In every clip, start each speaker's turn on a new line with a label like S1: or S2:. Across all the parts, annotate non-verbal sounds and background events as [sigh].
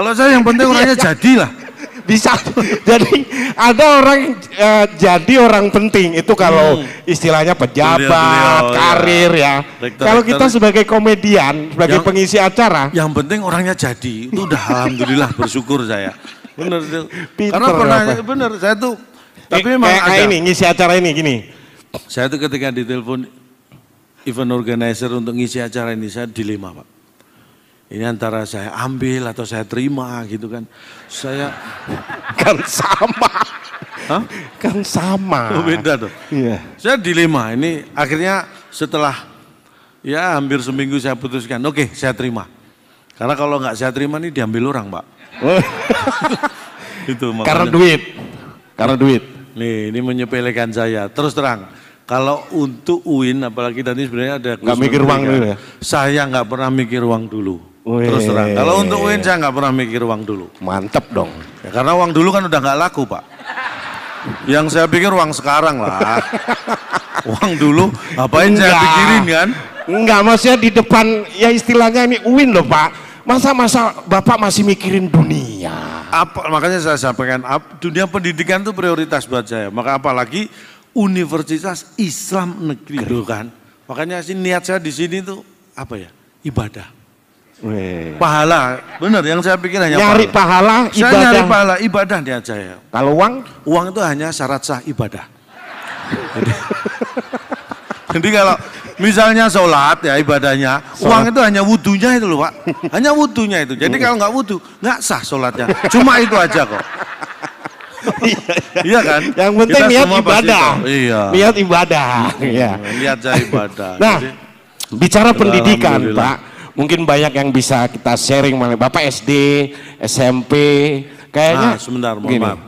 S1: Kalau saya yang penting [laughs] iya, orangnya iya. jadilah. Bisa. [laughs] Jadi ada orang e, jadi orang penting itu kalau hmm. istilahnya pejabat, beliau, beliau, karir iya. ya. ya. Kalau kita sebagai komedian, sebagai yang, pengisi acara, yang penting orangnya jadi. Itu udah alhamdulillah bersyukur saya. benar tuh. Karena pernah apa? bener saya tuh tapi eh, memang ini ngisi acara ini gini. Saya tuh ketika ditelepon event organizer untuk ngisi acara ini saya dilema, Pak ini antara saya ambil atau saya terima gitu kan. Saya [laughs] kan sama. Hah? Kan sama. Oh, beda tuh. Iya. Saya dilema ini akhirnya setelah ya hampir seminggu saya putuskan, oke okay, saya terima. Karena kalau nggak saya terima ini diambil orang, Pak. Oh. [laughs] Itu makanya. Karena duit. Karena duit. Nih, ini menyepelekan saya. Terus terang, kalau untuk UIN apalagi tadi sebenarnya ada nggak mikir uang dulu ya saya nggak pernah mikir uang dulu Wee. Terus terang. Kalau untuk Win saya nggak pernah mikir uang dulu. Mantep dong. Ya, karena uang dulu kan udah nggak laku pak. Yang saya pikir uang sekarang lah. [laughs] uang dulu ngapain saya pikirin kan? Enggak, maksudnya di depan ya istilahnya ini win loh pak. Masa-masa Bapak masih mikirin dunia? Apa, makanya saya sampaikan, dunia pendidikan itu prioritas buat saya. Maka apalagi Universitas Islam Negeri. Itu kan. Makanya sih niat saya di sini tuh apa ya? Ibadah. Weh. Pahala, benar yang saya pikir hanya nyari pahala, pahala ibadah. Saya nyari pahala ibadah dia aja ya. Kalau uang? Uang itu hanya syarat sah ibadah. Jadi, [laughs] jadi kalau misalnya sholat ya ibadahnya, sholat. uang itu hanya wudhunya itu loh pak, hanya wudhunya itu. Jadi kalau nggak wudhu nggak sah sholatnya. Cuma itu aja kok. iya kan? [laughs] Yang penting niat ibadah. Iya. Niat ibadah. Hmm, iya. Niat ibadah. Nah, Jadi, bicara pendidikan Pak Mungkin banyak yang bisa kita sharing Bapak SD, SMP, kayaknya. Nah, sebentar, mohon maaf.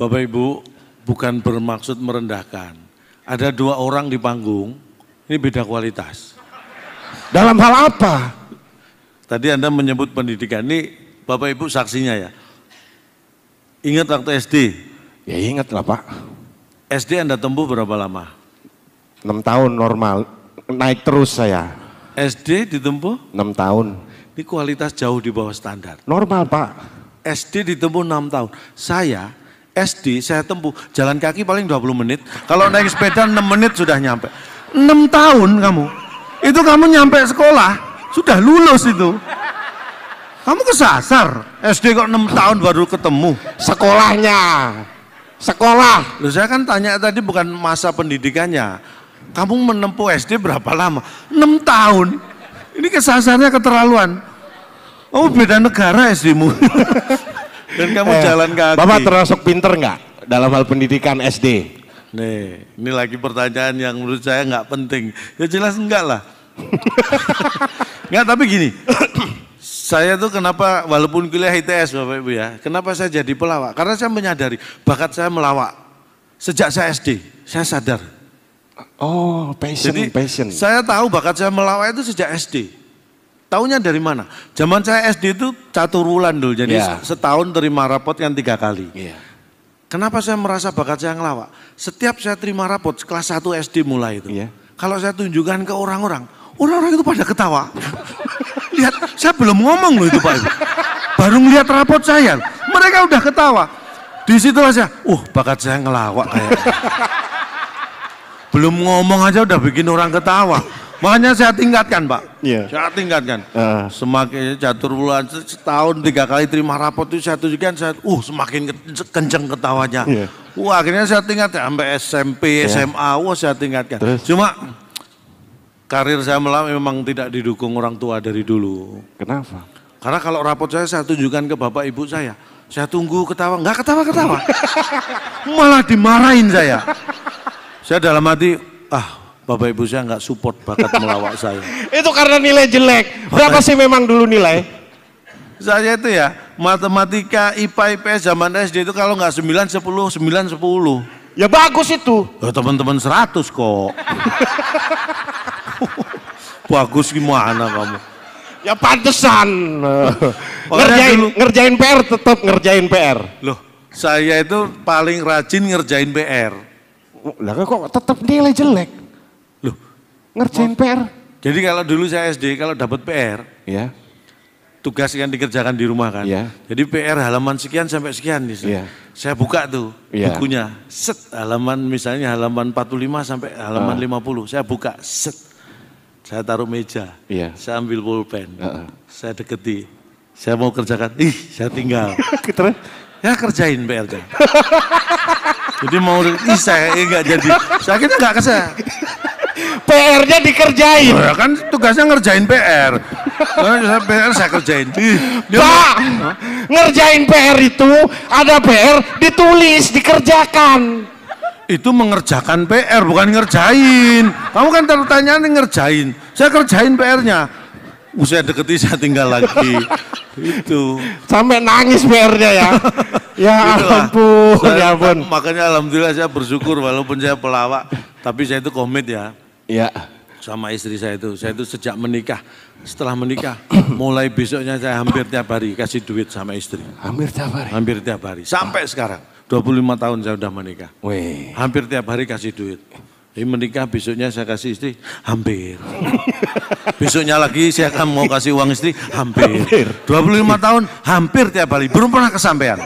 S1: Bapak Ibu, bukan bermaksud merendahkan. Ada dua orang di panggung, ini beda kualitas. Dalam hal apa? Tadi Anda menyebut pendidikan, ini Bapak Ibu saksinya ya. Ingat waktu SD? Ya ingat lah Pak. SD Anda tembus berapa lama? 6 tahun normal, naik terus saya. SD ditempuh? 6 tahun. Ini kualitas jauh di bawah standar. Normal Pak. SD ditempuh 6 tahun. Saya SD saya tempuh jalan kaki paling 20 menit. Kalau naik sepeda 6 menit sudah nyampe. 6 tahun kamu. Itu kamu nyampe sekolah. Sudah lulus itu. Kamu kesasar. SD kok 6 tahun baru ketemu. Sekolahnya. Sekolah. Loh saya kan tanya tadi bukan masa pendidikannya kamu menempuh SD berapa lama? 6 tahun. Ini kesasarnya keterlaluan. Oh beda negara SD-mu. [laughs] Dan kamu eh, jalan kaki. Bapak termasuk pinter nggak dalam hal pendidikan SD? Nih, ini lagi pertanyaan yang menurut saya nggak penting. Ya jelas enggak lah. Enggak, [laughs] tapi gini. saya tuh kenapa walaupun kuliah ITS Bapak Ibu ya, kenapa saya jadi pelawak? Karena saya menyadari bakat saya melawak. Sejak saya SD, saya sadar Oh, passion, Jadi, passion. Saya tahu bakat saya melawak itu sejak SD. Tahunya dari mana? Zaman saya SD itu bulan dulu. Jadi yeah. Iya. setahun terima rapot yang tiga kali. Yeah. Kenapa saya merasa bakat saya ngelawak? Setiap saya terima rapot kelas 1 SD mulai itu. Yeah. Kalau saya tunjukkan ke orang-orang, orang-orang itu pada ketawa. [laughs] Lihat, saya belum ngomong loh itu Pak Baru ngeliat rapot saya, mereka udah ketawa. Di situ saya, uh bakat saya ngelawak kayak. [laughs] Belum ngomong aja udah bikin orang ketawa. Makanya saya tingkatkan Pak. Iya. Saya tingkatkan. Uh. Semakin catur bulan setahun tiga kali terima rapot itu saya tunjukkan saya uh semakin kenceng ketawanya. Yeah. Wah akhirnya saya tingkatkan sampai SMP, yeah. SMA, wah saya tingkatkan. Terus? Cuma karir saya melam memang tidak didukung orang tua dari dulu. Kenapa? Karena kalau rapot saya saya tunjukkan ke bapak ibu saya. Saya tunggu ketawa, nggak ketawa-ketawa. [laughs] Malah dimarahin saya. Saya dalam hati, ah Bapak Ibu saya nggak support bakat [laughs] melawak saya. itu karena nilai jelek. Berapa sih memang dulu nilai? Saya itu ya, matematika, IPA, IPS zaman SD itu kalau nggak 9, 10, 9, 10. Ya bagus itu. Ya, teman-teman 100 kok. [laughs] bagus gimana kamu? Ya pantesan. ngerjain, dulu, ngerjain PR tetap ngerjain PR. Loh, saya itu paling rajin ngerjain PR lah kok tetap nilai jelek? Loh, ngerjain PR. Jadi kalau dulu saya SD kalau dapat PR, ya. Tugas yang dikerjakan di rumah kan. Ya. Jadi PR halaman sekian sampai sekian di ya. Saya buka tuh ya. bukunya. Set halaman misalnya halaman 45 sampai halaman ah. lima puluh 50. Saya buka set. Saya taruh meja. Ya. Saya ambil pulpen. Uh -uh. Saya deketi. Saya mau kerjakan. Ih, saya tinggal. [laughs] ya kerjain pr kan. [laughs] Jadi mau bisa saya enggak jadi. Saya enggak keseh. kesel. PR-nya dikerjain. Oh, ya kan tugasnya ngerjain PR. Saya PR saya kerjain. Ih, Pak, ngerjain PR itu ada PR ditulis, dikerjakan. Itu mengerjakan PR bukan ngerjain. Kamu kan pertanyaan ngerjain. Saya kerjain PR-nya. Usia deketi saya tinggal lagi. itu. Sampai nangis PR-nya ya. ya gitu ampun, ya ampun. Makanya alhamdulillah saya bersyukur walaupun saya pelawak, tapi saya itu komit ya. ya Sama istri saya itu, saya itu sejak menikah, setelah menikah, [clears throat] mulai besoknya saya hampir tiap hari kasih duit sama istri. Hampir tiap hari? Hampir tiap hari, sampai sekarang. 25 tahun saya sudah menikah. Weh, Hampir tiap hari kasih duit. Ini menikah besoknya saya kasih istri hampir. besoknya lagi saya akan mau kasih uang istri hampir. hampir. 25 tahun hampir tiap hari belum pernah kesampaian.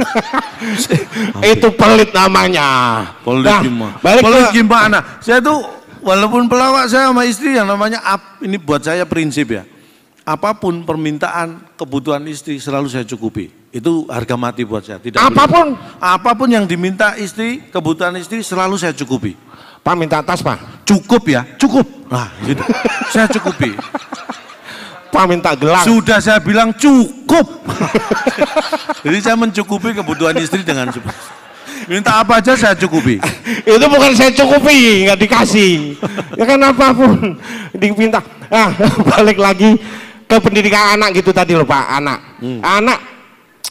S2: [laughs] Itu pelit
S1: namanya. Pelit nah, gimana? Pelit gimana? Nah, saya tuh walaupun pelawak saya sama istri yang namanya up, ini buat saya prinsip ya. Apapun permintaan kebutuhan istri selalu saya cukupi itu harga mati buat saya. Tidak apapun, boleh. apapun yang diminta istri, kebutuhan istri selalu saya cukupi. Pak minta tas pak. Cukup ya, cukup. Nah, gitu. saya cukupi. Pak minta gelang. Sudah saya bilang cukup. Jadi saya mencukupi kebutuhan istri dengan cukup. Minta apa aja saya cukupi. Itu bukan saya cukupi, nggak dikasih. Ya kan apapun diminta. Nah [laughs] balik lagi ke pendidikan anak gitu tadi loh Pak, anak. Hmm. Anak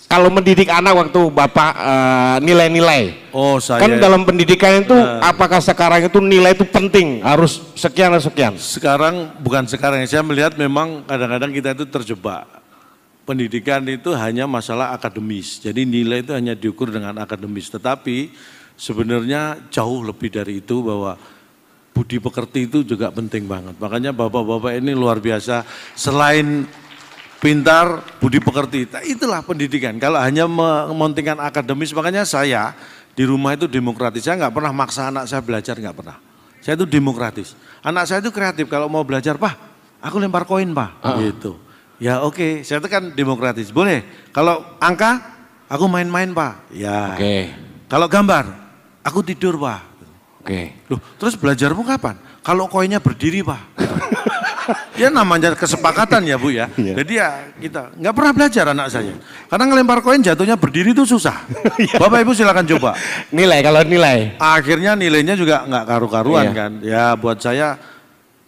S1: kalau mendidik anak waktu bapak eh, nilai-nilai. Uh, oh saya. Kan dalam pendidikan itu uh, apakah sekarang itu nilai itu penting harus sekian dan sekian. Sekarang bukan sekarang ya. saya melihat memang kadang-kadang kita itu terjebak. Pendidikan itu hanya masalah akademis. Jadi nilai itu hanya diukur dengan akademis. Tetapi sebenarnya jauh lebih dari itu bahwa budi pekerti itu juga penting banget. Makanya bapak-bapak ini luar biasa. Selain pintar, budi pekerti. Nah, itulah pendidikan. Kalau hanya mementingkan akademis, makanya saya di rumah itu demokratis. Saya nggak pernah maksa anak saya belajar, nggak pernah. Saya itu demokratis. Anak saya itu kreatif. Kalau mau belajar, pak, aku lempar koin, pak. Uh. Ah. -huh. Gitu. Ya oke, okay. saya itu kan demokratis. Boleh. Kalau angka, aku main-main, pak. Ya. Oke. Okay. Kalau gambar, aku tidur, pak. Oke. Okay. Loh, terus belajarmu kapan? Kalau koinnya berdiri, pak. [laughs] ya namanya kesepakatan ya Bu ya. Iya. Jadi ya kita nggak pernah belajar anak saya. Karena ngelempar koin jatuhnya berdiri itu susah. Iya. Bapak Ibu silakan coba. Nilai kalau nilai. Akhirnya nilainya juga nggak karu-karuan iya. kan. Ya buat saya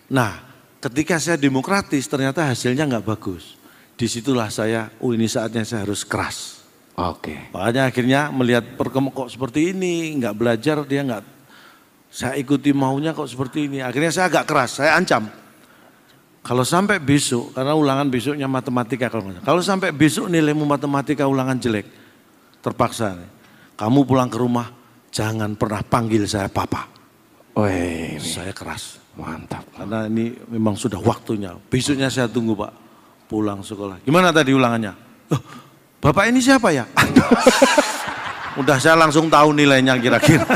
S1: nah ketika saya demokratis ternyata hasilnya nggak bagus. Disitulah saya, oh ini saatnya saya harus keras. Oke. Okay. Makanya akhirnya melihat perkembangan kok seperti ini, nggak belajar dia nggak saya ikuti maunya kok seperti ini. Akhirnya saya agak keras, saya ancam. Kalau sampai besok, karena ulangan besoknya matematika kalau Kalau sampai besok nilaimu matematika ulangan jelek, terpaksa. Nih. Kamu pulang ke rumah, jangan pernah panggil saya papa. Oh, iya, iya, iya. saya keras. Mantap. Karena ini memang sudah waktunya. Besoknya saya tunggu pak, pulang sekolah. Gimana tadi ulangannya? Oh, bapak ini siapa ya? [laughs] Udah saya langsung tahu nilainya kira-kira.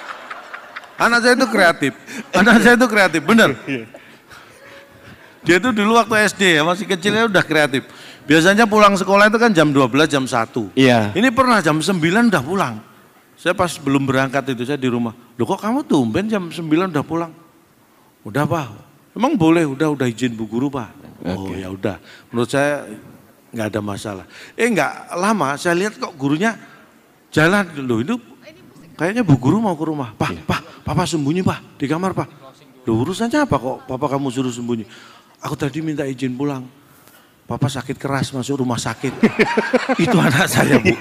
S1: [laughs] Anak saya itu kreatif. Anak saya itu kreatif, bener. Dia itu dulu waktu SD ya, masih kecilnya udah kreatif. Biasanya pulang sekolah itu kan jam 12, jam 1. Iya. Ini pernah jam 9 udah pulang. Saya pas belum berangkat itu saya di rumah. Loh kok kamu tumben jam 9 udah pulang? Udah pak, emang boleh udah udah izin bu guru pak. Okay. Oh ya udah, menurut saya nggak ada masalah. Eh nggak lama saya lihat kok gurunya jalan dulu itu kayaknya bu guru mau ke rumah. Pak, iya. pak, papa sembunyi pak di kamar pak. Loh urusannya apa kok papa kamu suruh sembunyi? aku tadi minta izin pulang. Papa sakit keras masuk rumah sakit. [laughs] Itu anak saya bu.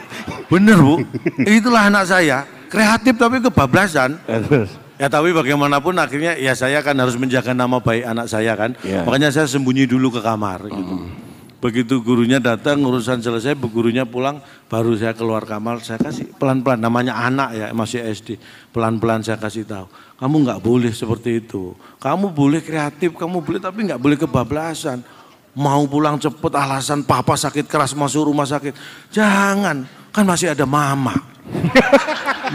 S1: Bener bu. Itulah anak saya. Kreatif tapi kebablasan. Ya, ya tapi bagaimanapun akhirnya ya saya kan harus menjaga nama baik anak saya kan. Yeah. Makanya saya sembunyi dulu ke kamar gitu. Mm. Begitu gurunya datang, urusan selesai, gurunya pulang, baru saya keluar kamar, saya kasih pelan-pelan, namanya anak ya, masih SD. Pelan-pelan saya kasih tahu, kamu nggak boleh seperti itu. Kamu boleh kreatif, kamu boleh tapi nggak boleh kebablasan. Mau pulang cepet alasan papa sakit keras masuk rumah sakit. Jangan, Kan masih ada mama. [laughs]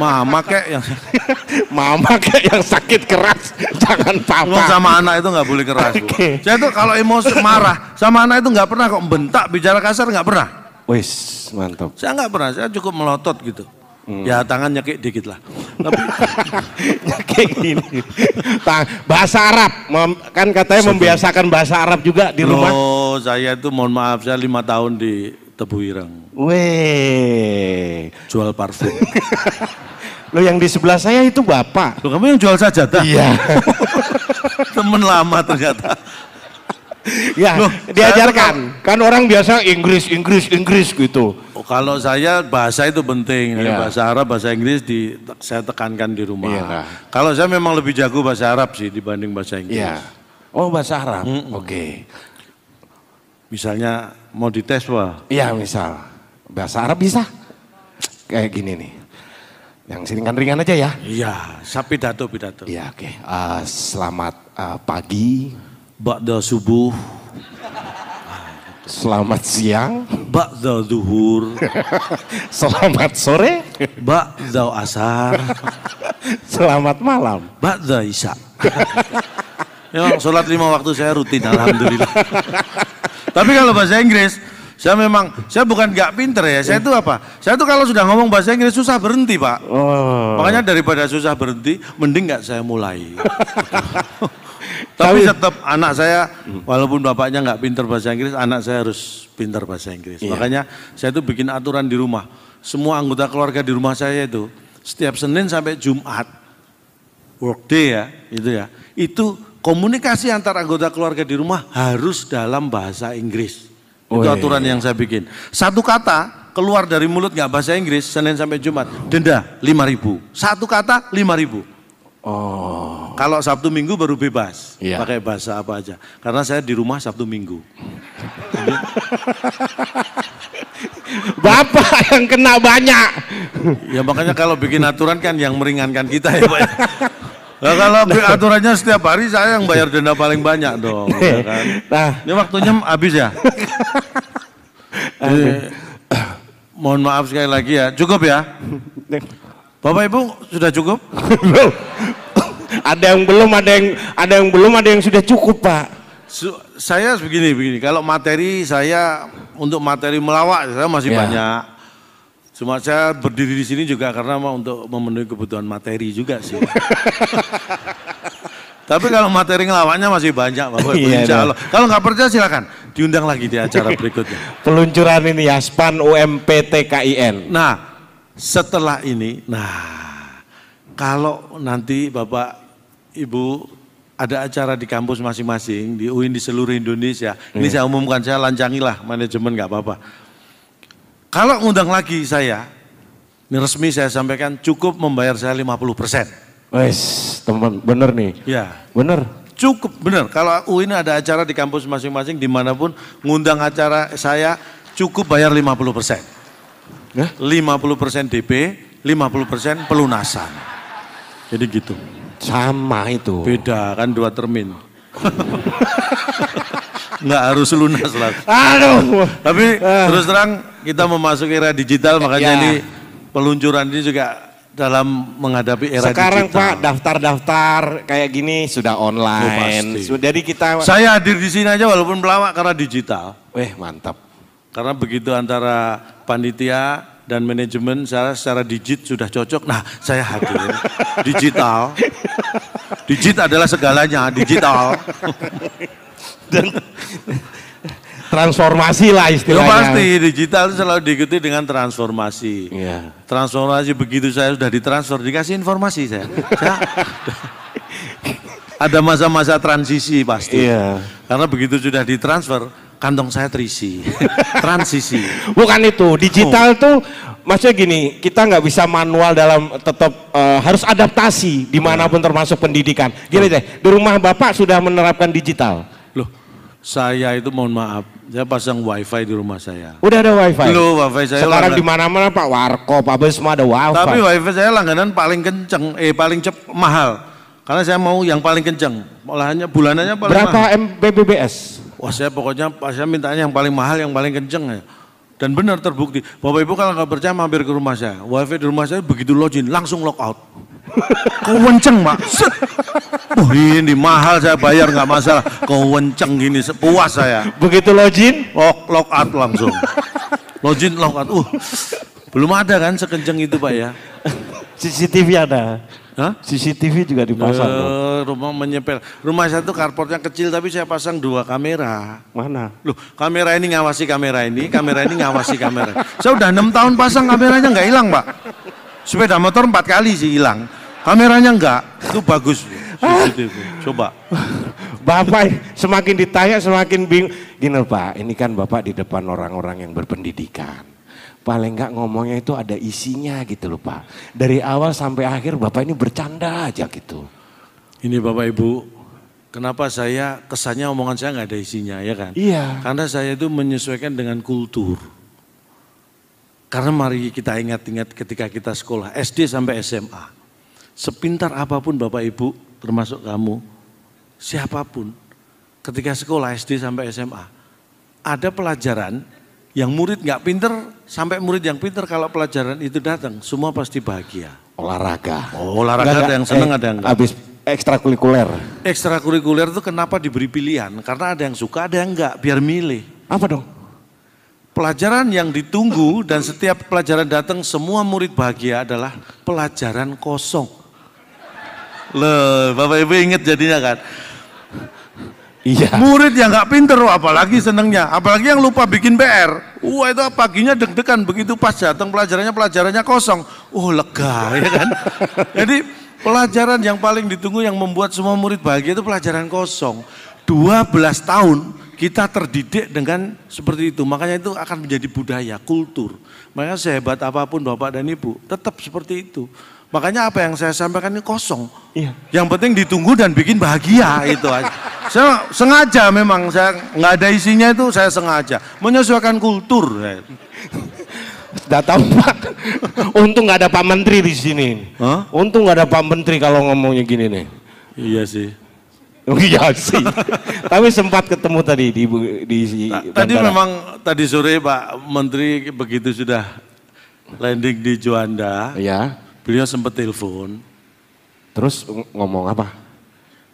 S1: mama kayak yang [laughs] mama kayak yang sakit keras jangan papa Ngomong sama anak itu nggak boleh keras okay. saya tuh kalau emosi marah sama anak itu nggak pernah kok bentak bicara kasar nggak pernah wis mantap saya nggak pernah saya cukup melotot gitu Hmm. Ya tangan nyekik dikit lah. Tapi [laughs] nyekik ini. bahasa Arab. kan katanya Sebenernya. membiasakan bahasa Arab juga di rumah. Oh, saya itu mohon maaf saya lima tahun di Tebu Irang. Weh. Jual parfum. [laughs] Lo yang di sebelah saya itu bapak. Lo kamu yang jual saja, tak? Iya. [laughs] Temen lama ternyata. ya, Loh, diajarkan. Kan orang biasa Inggris, Inggris, Inggris gitu. Oh, kalau saya bahasa itu penting. Ya. Bahasa Arab, bahasa Inggris di, saya tekankan di rumah. Ya. Kalau saya memang lebih jago bahasa Arab sih dibanding bahasa Inggris. Ya. Oh bahasa Arab. hmm. Oke. Okay. Misalnya mau dites wah. Iya misal. Bahasa Arab bisa. Kayak gini nih. Yang sini kan ringan aja ya. Iya, sapi dato pidato. Iya, oke. Okay. Uh, eh, selamat uh, pagi. Ba'da subuh. Selamat siang. Ba'da zuhur. [laughs] selamat sore. Ba'da asar. selamat malam. Ba'da isya. [laughs] Memang sholat lima waktu saya rutin, Alhamdulillah. [laughs] Tapi kalau bahasa Inggris, saya memang, saya bukan gak pinter ya. Saya itu apa? Saya itu kalau sudah ngomong bahasa Inggris susah berhenti pak. Oh. Makanya daripada susah berhenti, mending nggak saya mulai. [laughs] Tapi, tetap anak saya, walaupun bapaknya nggak pinter bahasa Inggris, anak saya harus pinter bahasa Inggris. Iya. Makanya saya itu bikin aturan di rumah. Semua anggota keluarga di rumah saya itu setiap Senin sampai Jumat, workday ya, itu ya, itu komunikasi antar anggota keluarga di rumah harus dalam bahasa Inggris. Oh, itu aturan iya. yang saya bikin. Satu kata keluar dari mulut nggak bahasa Inggris Senin sampai Jumat denda 5000. Satu kata 5000. Oh. Kalau Sabtu Minggu baru bebas iya. pakai bahasa apa aja. Karena saya di rumah Sabtu Minggu. [laughs] Bapak yang kena banyak. Ya makanya kalau bikin aturan kan yang meringankan kita ya Pak. Ya. [laughs] Nah, kalau nah. aturannya setiap hari saya yang bayar denda paling banyak dong. [laughs] ya kan? Nah, ini waktunya habis ya. [laughs] Jadi, mohon maaf sekali lagi ya. Cukup ya. Bapak Ibu sudah cukup? ada yang belum, ada yang ada yang belum, ada yang sudah cukup Pak. Su saya begini begini. Kalau materi saya untuk materi melawak saya masih ya. banyak. Cuma saya berdiri di sini juga karena mau untuk memenuhi kebutuhan materi juga sih. [laughs] Tapi kalau materi ngelawannya masih banyak Bapak Ibu, iya, iya, Allah. Kalau nggak percaya silakan diundang lagi di acara berikutnya. [laughs] Peluncuran ini ya, SPAN UMPTKIN. Nah, setelah ini, nah kalau nanti Bapak Ibu ada acara di kampus masing-masing, di UIN di seluruh Indonesia, ini hmm. saya umumkan, saya lancangilah manajemen nggak apa-apa kalau ngundang lagi saya, ini resmi saya sampaikan cukup membayar saya 50 persen. Wes, teman bener nih. Ya. Bener. Cukup bener. Kalau aku ini ada acara di kampus masing-masing dimanapun ngundang acara saya cukup bayar 50 persen. Eh? Ya? 50 persen DP, 50 persen pelunasan. Jadi gitu. Sama itu. Beda kan dua termin. [laughs] nggak harus lunas lah. Aduh. Tapi ah. terus terang kita memasuki era digital makanya ya. ini peluncuran ini juga dalam menghadapi era Sekarang digital. Pak daftar-daftar kayak gini sudah online. Oh, Jadi kita Saya hadir di sini aja walaupun pelawak karena digital. eh mantap. Karena begitu antara panitia dan manajemen secara secara digit sudah cocok. Nah, saya hadir [laughs] digital. Digit adalah segalanya, digital. [laughs] dan [laughs] transformasi lah istilahnya. Ya pasti digital itu selalu diikuti dengan transformasi. Ya. Transformasi begitu saya sudah ditransfer dikasih informasi saya. saya [laughs] ada masa-masa transisi pasti. Iya. Karena begitu sudah ditransfer kantong saya terisi. [laughs] transisi. Bukan itu digital oh. tuh maksudnya gini kita nggak bisa manual dalam tetap uh, eh, harus adaptasi dimanapun iya. termasuk pendidikan. Gini oh. deh di rumah bapak sudah menerapkan digital. Saya itu mohon maaf, saya pasang wifi di rumah saya. Udah ada wifi? Belum wifi saya. Sekarang di mana-mana Pak Warko, Pak Bes semua ada wifi. Tapi wifi saya langganan paling kenceng, eh paling cep mahal. Karena saya mau yang paling kenceng, olahannya bulanannya paling Berapa mahal. Mbps? Wah saya pokoknya pas saya mintanya yang paling mahal, yang paling kenceng ya. Dan benar terbukti, Bapak Ibu kalau nggak percaya mampir ke rumah saya. Wifi di rumah saya begitu login langsung lock out wenceng mak. Wah, ini mahal saya bayar nggak masalah. Kau wenceng gini puas saya. Begitu login? Lock, lock out langsung. login lock out. Uh, belum ada kan sekenceng itu pak ya? CCTV ada. Hah? CCTV juga dipasang. Uh, rumah menyepel. Rumah saya tuh carportnya kecil tapi saya pasang dua kamera. Mana? Loh, kamera ini ngawasi kamera ini, kamera ini ngawasi kamera. saya udah enam tahun pasang kameranya nggak hilang, Pak. Sepeda motor empat kali sih hilang. Kameranya enggak, itu bagus. Ah. Coba. [laughs] Bapak semakin ditanya semakin bingung. Gini Pak, ini kan Bapak di depan orang-orang yang berpendidikan paling enggak ngomongnya itu ada isinya gitu loh Pak. Dari awal sampai akhir Bapak ini bercanda aja gitu. Ini Bapak Ibu, kenapa saya kesannya omongan saya enggak ada isinya ya kan? Iya. Karena saya itu menyesuaikan dengan kultur. Karena mari kita ingat-ingat ketika kita sekolah SD sampai SMA sepintar apapun Bapak Ibu, termasuk kamu, siapapun, ketika sekolah SD sampai SMA, ada pelajaran yang murid nggak pinter sampai murid yang pinter kalau pelajaran itu datang, semua pasti bahagia. Olahraga. Oh, olahraga ada yang seneng eh, ada yang Habis ekstrakurikuler. Ekstrakurikuler itu kenapa diberi pilihan? Karena ada yang suka, ada yang nggak biar milih. Apa dong? Pelajaran yang ditunggu dan setiap pelajaran datang semua murid bahagia adalah pelajaran kosong. Loh, Bapak Ibu inget jadinya kan? Iya. Murid yang nggak pinter, loh, apalagi senengnya, apalagi yang lupa bikin PR. Wah itu paginya deg-degan, begitu pas datang pelajarannya pelajarannya kosong. Oh lega, ya kan? [laughs] Jadi pelajaran yang paling ditunggu yang membuat semua murid bahagia itu pelajaran kosong. 12 tahun kita terdidik dengan seperti itu. Makanya itu akan menjadi budaya, kultur. Makanya sehebat apapun Bapak dan Ibu, tetap seperti itu. Makanya apa yang saya sampaikan ini kosong. Iya. Yang penting ditunggu dan bikin bahagia itu aja. [laughs] Saya sengaja memang saya nggak ada isinya itu saya sengaja menyesuaikan kultur. Datang Pak. Untung nggak ada Pak Menteri di sini. Huh? Untung nggak ada Pak Menteri kalau ngomongnya gini nih. Iya sih. Oh, iya sih. Tapi sempat ketemu tadi di di, di Tadi memang tadi sore Pak Menteri begitu sudah landing di Juanda. Iya Beliau sempat telepon. Terus ngomong apa?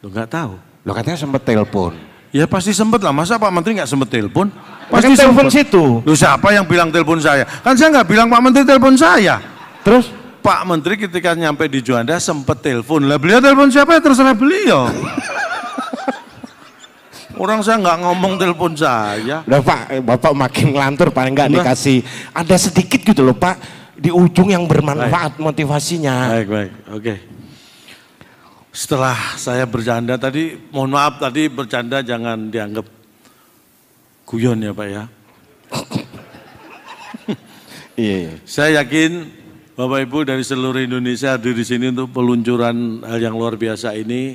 S1: Lo nggak tahu. Lo katanya sempat telepon. Ya pasti sempat lah, masa Pak Menteri nggak sempat telepon? Kan pasti Makan telepon situ. lo siapa yang bilang telepon saya? Kan saya nggak bilang Pak Menteri telepon saya. Terus? Pak Menteri ketika nyampe di Juanda sempat telepon. Lah beliau telepon siapa ya terserah beliau. [laughs] Orang saya nggak ngomong telepon saya. Udah Pak, eh, Bapak makin ngelantur paling nggak dikasih ada sedikit gitu loh Pak di ujung yang bermanfaat baik. motivasinya. Baik, baik. Oke. Okay. Setelah saya bercanda tadi, mohon maaf tadi bercanda jangan dianggap guyon ya, Pak ya. [coughs] Iya, iya. Saya yakin Bapak Ibu dari seluruh Indonesia hadir di sini untuk peluncuran hal yang luar biasa ini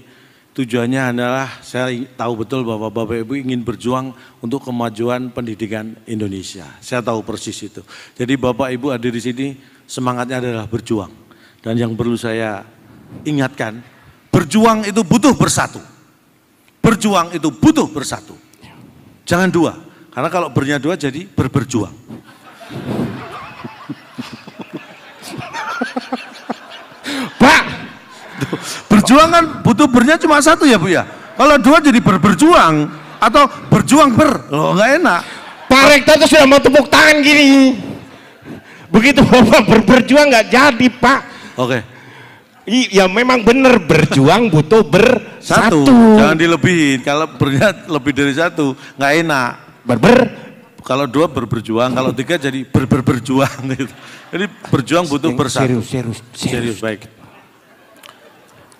S1: tujuannya adalah saya tahu betul bahwa Bapak Ibu ingin berjuang untuk kemajuan pendidikan Indonesia. Saya tahu persis itu. Jadi Bapak Ibu hadir di sini semangatnya adalah berjuang. Dan yang perlu saya ingatkan, berjuang itu butuh bersatu. Berjuang itu butuh bersatu. Jangan dua, karena kalau bernya dua jadi berberjuang. [laughs] berjuang kan butuh bernya cuma satu ya Bu ya. Kalau dua jadi ber berjuang atau berjuang ber. Loh nggak enak. Pak Rektor itu sudah mau tepuk tangan gini. Begitu Bapak ber berjuang nggak jadi Pak. Oke. okay. Iya memang benar berjuang butuh ber Satu. Jangan dilebihin. Kalau bernya lebih dari satu nggak enak. Berber. Kalau dua berjuang kalau tiga jadi ber berjuang gitu. Jadi berjuang butuh bersatu. Serius, serius, serius. serius baik.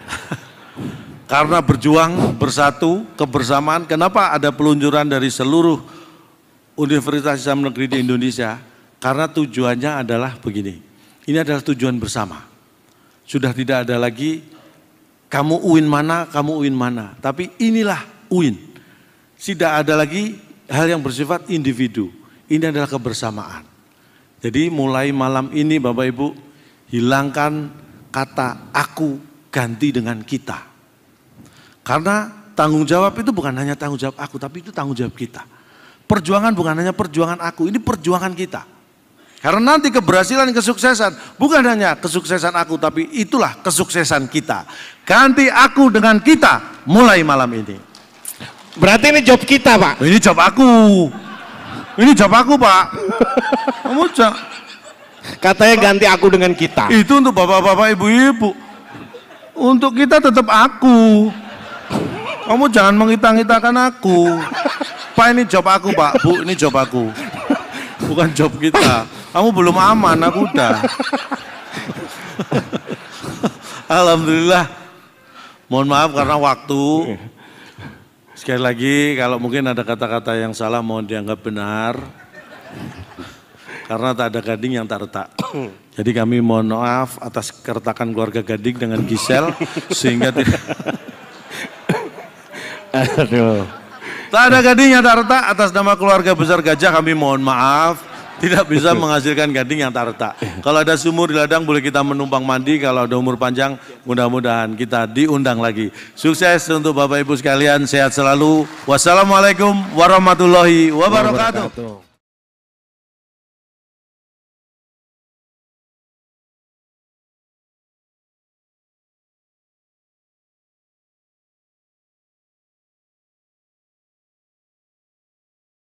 S1: [laughs] Karena berjuang, bersatu, kebersamaan. Kenapa ada peluncuran dari seluruh Universitas Islam Negeri di Indonesia? Karena tujuannya adalah begini. Ini adalah tujuan bersama. Sudah tidak ada lagi kamu UIN mana, kamu UIN mana. Tapi inilah UIN. Tidak ada lagi hal yang bersifat individu. Ini adalah kebersamaan. Jadi mulai malam ini Bapak Ibu, hilangkan kata aku, ganti dengan kita. Karena tanggung jawab itu bukan hanya tanggung jawab aku, tapi itu tanggung jawab kita. Perjuangan bukan hanya perjuangan aku, ini perjuangan kita. Karena nanti keberhasilan, kesuksesan bukan hanya kesuksesan aku, tapi itulah kesuksesan kita. Ganti aku dengan kita mulai malam ini. Berarti ini job kita, Pak. Ini job aku. Ini job aku, Pak. [laughs] Kamu Katanya ganti aku dengan kita. Itu untuk bapak-bapak, ibu-ibu. Untuk kita tetap aku. Kamu jangan mengitang-itakan aku. Pak ini job aku pak, bu ini job aku. Bukan job kita. Kamu belum aman, aku udah. Alhamdulillah. Mohon maaf karena waktu. Sekali lagi kalau mungkin ada kata-kata yang salah mohon dianggap benar karena tak ada gading yang tak retak. Jadi kami mohon maaf atas keretakan keluarga gading dengan Gisel sehingga tidak Aduh. Tak ada gading yang tak retak atas nama keluarga besar gajah kami mohon maaf tidak bisa menghasilkan gading yang tak retak. Kalau ada sumur di ladang boleh kita menumpang mandi, kalau ada umur panjang mudah-mudahan kita diundang lagi. Sukses untuk Bapak Ibu sekalian, sehat selalu. Wassalamualaikum warahmatullahi wabarakatuh.